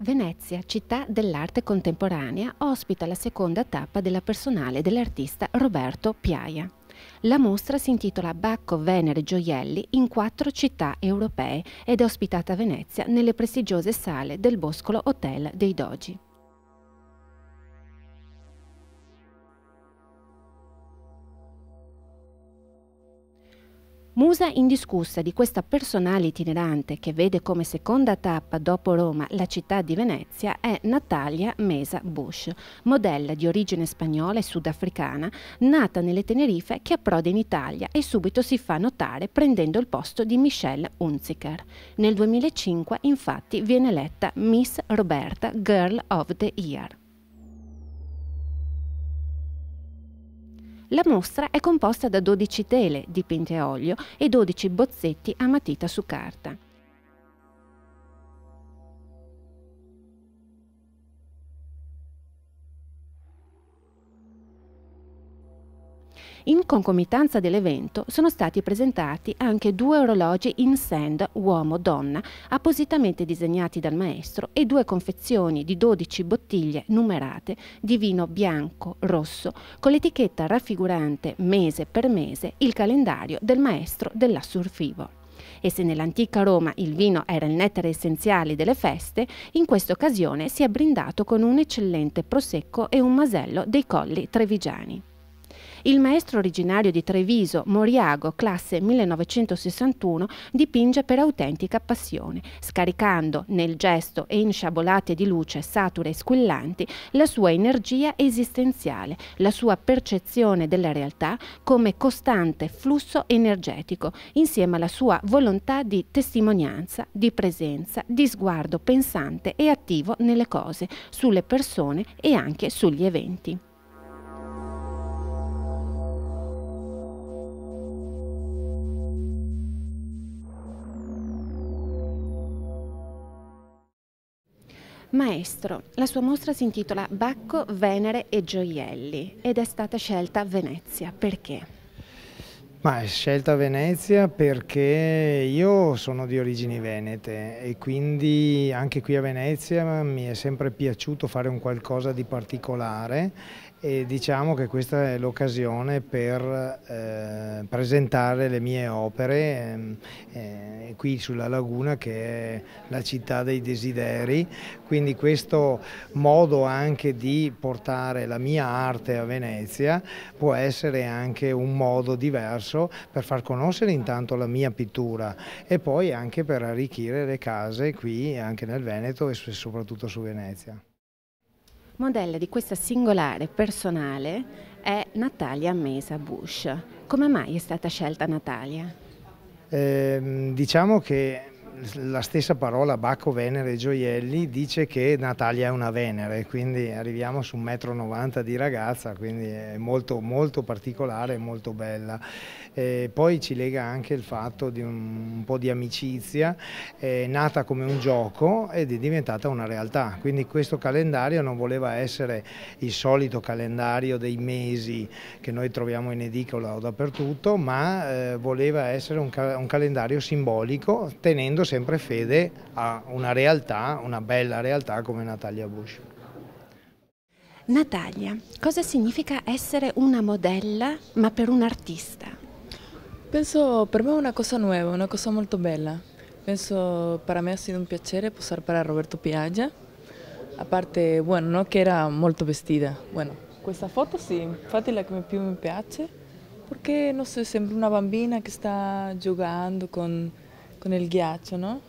Venezia, città dell'arte contemporanea, ospita la seconda tappa della personale dell'artista Roberto Piaia. La mostra si intitola Bacco, Venere, Gioielli in quattro città europee ed è ospitata a Venezia nelle prestigiose sale del Boscolo Hotel dei Dogi. Musa indiscussa di questa personale itinerante che vede come seconda tappa dopo Roma la città di Venezia è Natalia Mesa Bush, modella di origine spagnola e sudafricana, nata nelle Tenerife che approda in Italia e subito si fa notare prendendo il posto di Michelle Hunziker. Nel 2005 infatti viene eletta Miss Roberta Girl of the Year. La mostra è composta da 12 tele dipinte a olio e 12 bozzetti a matita su carta. In concomitanza dell'evento sono stati presentati anche due orologi in sand uomo-donna appositamente disegnati dal maestro e due confezioni di 12 bottiglie numerate di vino bianco rosso con l'etichetta raffigurante mese per mese il calendario del maestro della Surfivo. E se nell'antica Roma il vino era il nettare essenziale delle feste, in questa occasione si è brindato con un eccellente prosecco e un masello dei colli trevigiani. Il maestro originario di Treviso, Moriago, classe 1961, dipinge per autentica passione, scaricando nel gesto e in sciabolate di luce sature e squillanti la sua energia esistenziale, la sua percezione della realtà come costante flusso energetico, insieme alla sua volontà di testimonianza, di presenza, di sguardo pensante e attivo nelle cose, sulle persone e anche sugli eventi. Maestro, la sua mostra si intitola Bacco, Venere e Gioielli ed è stata scelta Venezia. Perché? Ma è scelta Venezia perché io sono di origini venete e quindi anche qui a Venezia mi è sempre piaciuto fare un qualcosa di particolare e diciamo che questa è l'occasione per eh, presentare le mie opere ehm, eh, qui sulla laguna che è la città dei desideri, quindi questo modo anche di portare la mia arte a Venezia può essere anche un modo diverso per far conoscere intanto la mia pittura e poi anche per arricchire le case qui anche nel Veneto e soprattutto su Venezia. Modella di questa singolare personale è Natalia Mesa Bush. Come mai è stata scelta Natalia? Eh, diciamo che la stessa parola Bacco Venere Gioielli dice che Natalia è una Venere, quindi arriviamo su 1,90 m di ragazza, quindi è molto, molto particolare e molto bella. Eh, poi ci lega anche il fatto di un, un po' di amicizia, eh, nata come un gioco ed è diventata una realtà. Quindi questo calendario non voleva essere il solito calendario dei mesi che noi troviamo in edicola o dappertutto, ma eh, voleva essere un, un calendario simbolico tenendo sempre fede a una realtà, una bella realtà come Natalia Bush. Natalia, cosa significa essere una modella ma per un artista? Penso per me è una cosa nuova, una cosa molto bella. Penso per me sia stato un piacere posare per Roberto Piaggia. A parte, bueno, no che era molto vestita. Bueno, questa foto sì, infatti è la che più mi piace perché, non so, sembra una bambina che sta giocando con, con il ghiaccio, no?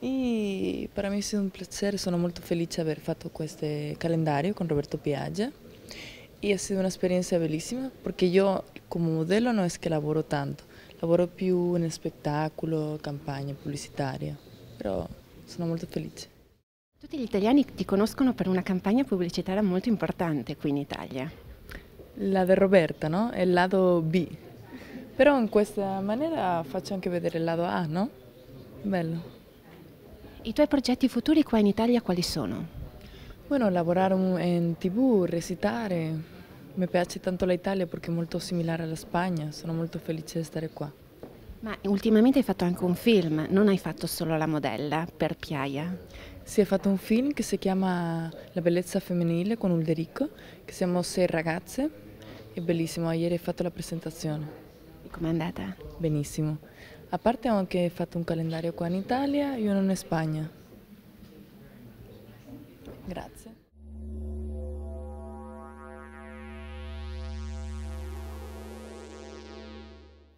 E per me è stato un piacere, sono molto felice di aver fatto questo calendario con Roberto Piaggia. E è stata un'esperienza bellissima perché io come modello non è che lavoro tanto, lavoro più in spettacolo, campagne pubblicitarie, però sono molto felice. Tutti gli italiani ti conoscono per una campagna pubblicitaria molto importante qui in Italia. La di Roberta, no? È il lato B. Però in questa maniera faccio anche vedere il lato A, no? Bello. I tuoi progetti futuri qua in Italia quali sono? Bueno, lavorare in tv, recitare, eh, mi piace tanto l'Italia perché è molto similare alla Spagna, sono molto felice di stare qua. Ma ultimamente hai fatto anche un film, non hai fatto solo la modella per Piaia? Sì, ho fatto un film che si chiama La bellezza femminile con Ulderico, che siamo sei ragazze, è bellissimo, ieri hai fatto la presentazione. Com'è andata? Benissimo. A parte ho anche fatto un calendario qua in Italia e uno in Spagna. Grazie.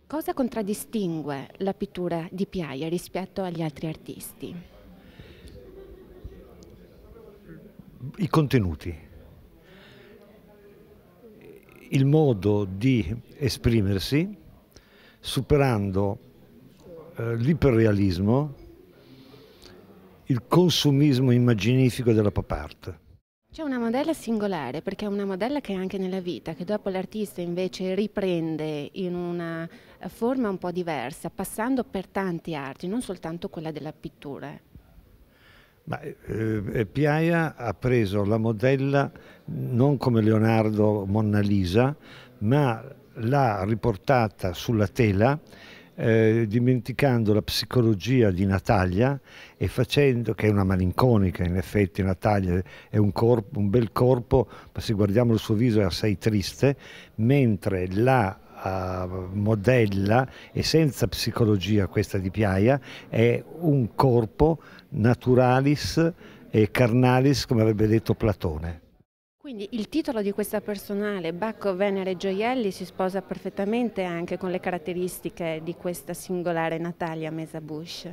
Cosa contraddistingue la pittura di Piaia rispetto agli altri artisti? I contenuti, il modo di esprimersi superando eh, l'iperrealismo, il consumismo immaginifico della pop art. C'è una modella singolare perché è una modella che è anche nella vita, che dopo l'artista invece riprende in una eh, forma un po' diversa, passando per tanti arti, non soltanto quella della pittura. Ma, eh, eh, Piaia ha preso la modella non come Leonardo Monna Lisa, ma l'ha riportata sulla tela eh, dimenticando la psicologia di Natalia e facendo, che è una malinconica in effetti Natalia, è un, corpo, un bel corpo, ma se guardiamo il suo viso è assai triste, mentre la Uh, modella e senza psicologia questa di Piaia è un corpo naturalis e carnalis come avrebbe detto Platone. Quindi il titolo di questa personale, Bacco, Venere e Gioielli, si sposa perfettamente anche con le caratteristiche di questa singolare Natalia Mesa Bush.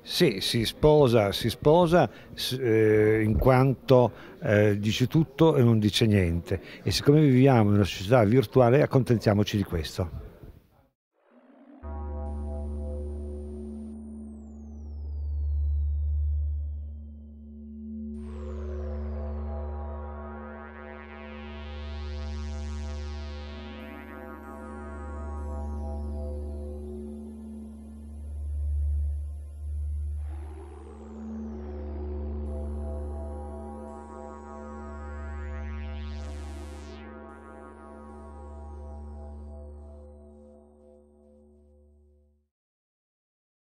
Sì, si sposa, si sposa eh, in quanto eh, dice tutto e non dice niente. E siccome viviamo in una società virtuale accontentiamoci di questo.